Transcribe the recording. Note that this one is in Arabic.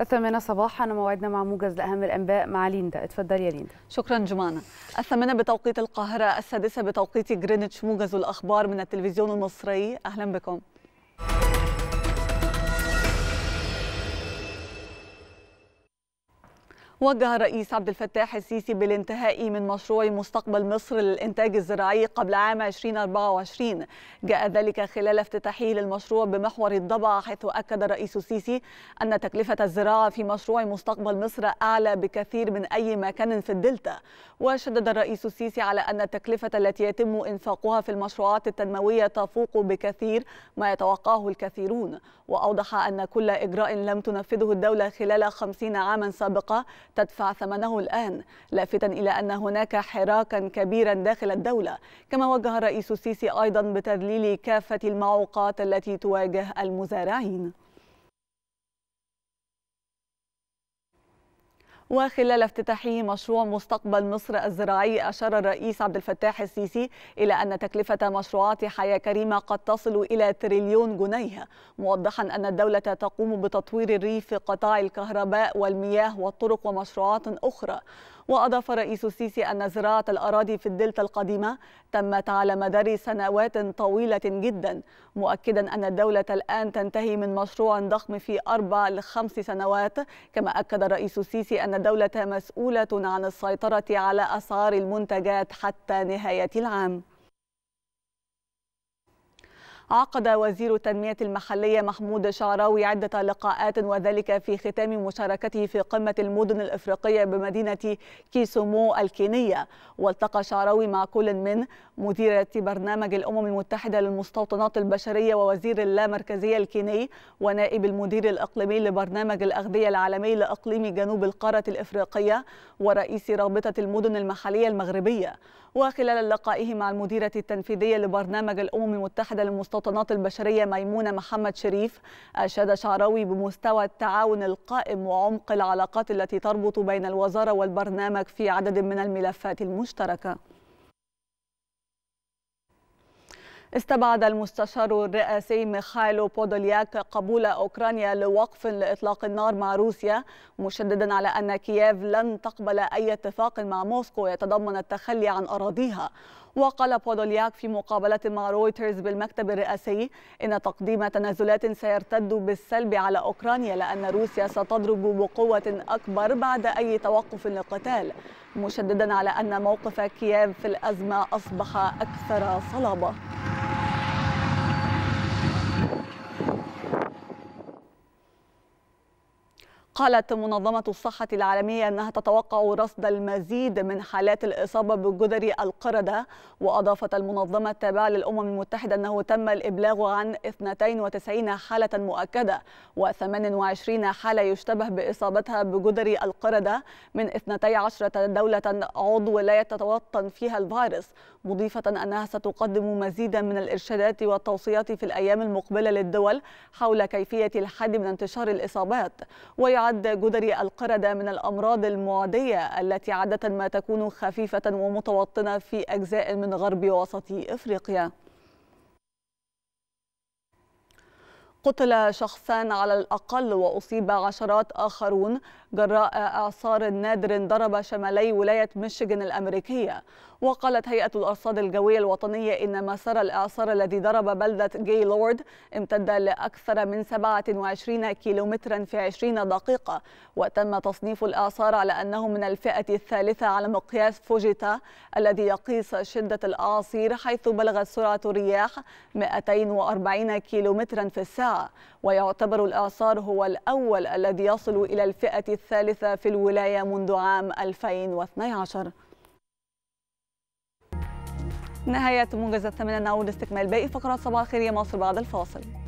الثامنة صباحا موعدنا مع موجز لأهم الأنباء مع ليندا اتفضل يا ليندا شكرا جمانة الثامنة بتوقيت القاهرة السادسة بتوقيت جرينتش موجز الأخبار من التلفزيون المصري أهلا بكم وجه الرئيس عبد الفتاح السيسي بالانتهاء من مشروع مستقبل مصر للإنتاج الزراعي قبل عام 2024 جاء ذلك خلال افتتاحه للمشروع بمحور الضبع حيث أكد الرئيس السيسي أن تكلفة الزراعة في مشروع مستقبل مصر أعلى بكثير من أي مكان في الدلتا وشدد الرئيس السيسي على أن التكلفة التي يتم إنفاقها في المشروعات التنموية تفوق بكثير ما يتوقعه الكثيرون وأوضح أن كل إجراء لم تنفذه الدولة خلال 50 عاما سابقة تدفع ثمنه الآن لافتا إلى أن هناك حراكا كبيرا داخل الدولة كما وجه الرئيس السيسي أيضا بتذليل كافة المعوقات التي تواجه المزارعين وخلال افتتاحه مشروع مستقبل مصر الزراعي أشار الرئيس عبد الفتاح السيسي إلى أن تكلفة مشروعات حياة كريمة قد تصل إلى تريليون جنيه موضحا أن الدولة تقوم بتطوير الريف في قطاع الكهرباء والمياه والطرق ومشروعات أخرى وأضاف رئيس السيسي أن زراعة الأراضي في الدلتا القديمة تمت على مدار سنوات طويلة جدا مؤكدا أن الدولة الآن تنتهي من مشروع ضخم في أربع لخمس سنوات كما أكد الرئيس السيسي أن الدولة مسؤولة عن السيطرة على أسعار المنتجات حتى نهاية العام عقد وزير التنمية المحلية محمود شعراوي عدة لقاءات وذلك في ختام مشاركته في قمة المدن الإفريقية بمدينة كيسومو الكينية والتقى شعراوي مع كل من مديرة برنامج الأمم المتحدة للمستوطنات البشرية ووزير اللامركزية الكيني ونائب المدير الإقليمي لبرنامج الأغذية العالمي لإقليم جنوب القارة الإفريقية ورئيس رابطة المدن المحلية المغربية وخلال لقائه مع المديرة التنفيذية لبرنامج الأمم المتحدة للمستوطنات السلطنات البشرية ميمونة محمد شريف أشاد شعراوي بمستوى التعاون القائم وعمق العلاقات التي تربط بين الوزارة والبرنامج في عدد من الملفات المشتركة استبعد المستشار الرئاسي ميخايلو بودولياك قبول أوكرانيا لوقف لإطلاق النار مع روسيا مشددا على أن كييف لن تقبل أي اتفاق مع موسكو يتضمن التخلي عن أراضيها وقال بودولياك في مقابلة مع رويترز بالمكتب الرئاسي إن تقديم تنازلات سيرتد بالسلب على أوكرانيا لأن روسيا ستضرب بقوة أكبر بعد أي توقف للقتال مشددا على أن موقف كييف في الأزمة أصبح أكثر صلابة قالت منظمة الصحة العالمية أنها تتوقع رصد المزيد من حالات الإصابة بجدري القردة وأضافت المنظمة التابعة للأمم المتحدة أنه تم الإبلاغ عن 92 حالة مؤكدة و28 حالة يشتبه بإصابتها بجدري القردة من 12 دولة عضو لا يتوطن فيها الفيروس مضيفة أنها ستقدم مزيدا من الإرشادات والتوصيات في الأيام المقبلة للدول حول كيفية الحد من انتشار الإصابات ويعد يعد جدري القردة من الأمراض المعدية التي عادة ما تكون خفيفة ومتوطنة في أجزاء من غرب وسط إفريقيا قتل شخصان على الأقل وأصيب عشرات آخرون جراء إعصار نادر ضرب شمالي ولاية ميشيغان الأمريكية وقالت هيئة الأرصاد الجوية الوطنية إن مسار الإعصار الذي ضرب بلدة جيلورد امتد لأكثر من 27 كيلومترا في 20 دقيقة وتم تصنيف الإعصار على أنه من الفئة الثالثة على مقياس فوجيتا الذي يقيس شدة الأعاصير حيث بلغت سرعة الرياح 240 كيلومترا في الساعة ويعتبر الإعصار هو الأول الذي يصل إلى الفئة الثالثة في الولاية منذ عام 2012 نهاية موجز الثامنة نعود لاستكمال باقي فقرات صباح خير يا مصر بعد الفاصل